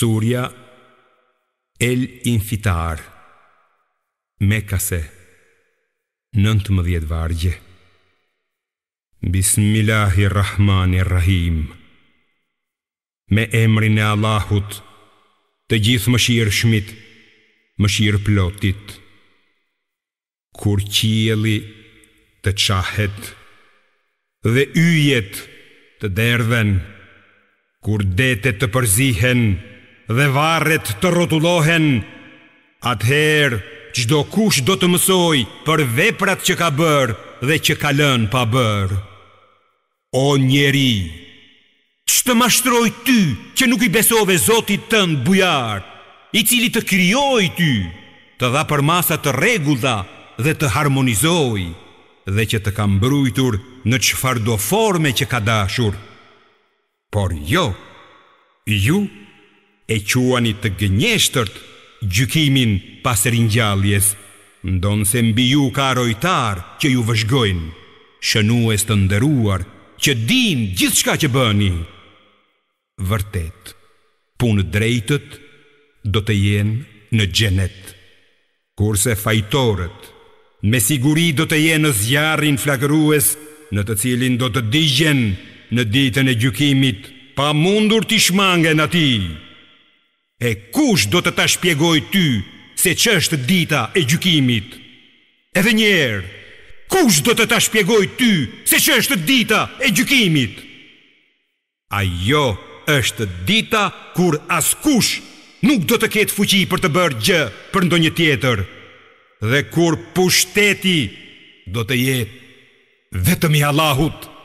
Surja El Infitar Mekase 19 vargje Bismillahirrahmanirrahim Me emrin e Allahut Të gjithë më shirë shmit Më shirë plotit Kur qieli të qahet Dhe yjet të derdhen Kur detet të përzihen Kur detet të përzihen dhe varet të rotulohen, atëherë qdo kush do të mësoj për veprat që ka bërë dhe që ka lënë pa bërë. O njeri, që të mashtroj ty që nuk i besove zotit të në bujarë, i cili të kryoj ty, të dha për masat të regull dha dhe të harmonizoj, dhe që të kam brujtur në që do forme që ka dashur. Por jo, ju e quani të gënjeshtërt gjykimin pas ringjalljes, ndonse mbi ju ka rojtar që ju vëzhgojnë, shënues të nderuar që dinë gjithçka që bëni. Vërtet, punë drejtët do të jenë në xhenet. Kurse fajtorët me siguri do të jenë në zjarrin flakërues, në të cilin do të digjen në ditën e gjykimit pa mundur të shmangen atij. E kush do të ta shpjegoj ty se që është dita e gjukimit? Edhe njerë, kush do të ta shpjegoj ty se që është dita e gjukimit? Ajo është dita kur as kush nuk do të ketë fuqi për të bërë gjë për ndonjë tjetër dhe kur pushteti do të jetë vetëm i Allahut.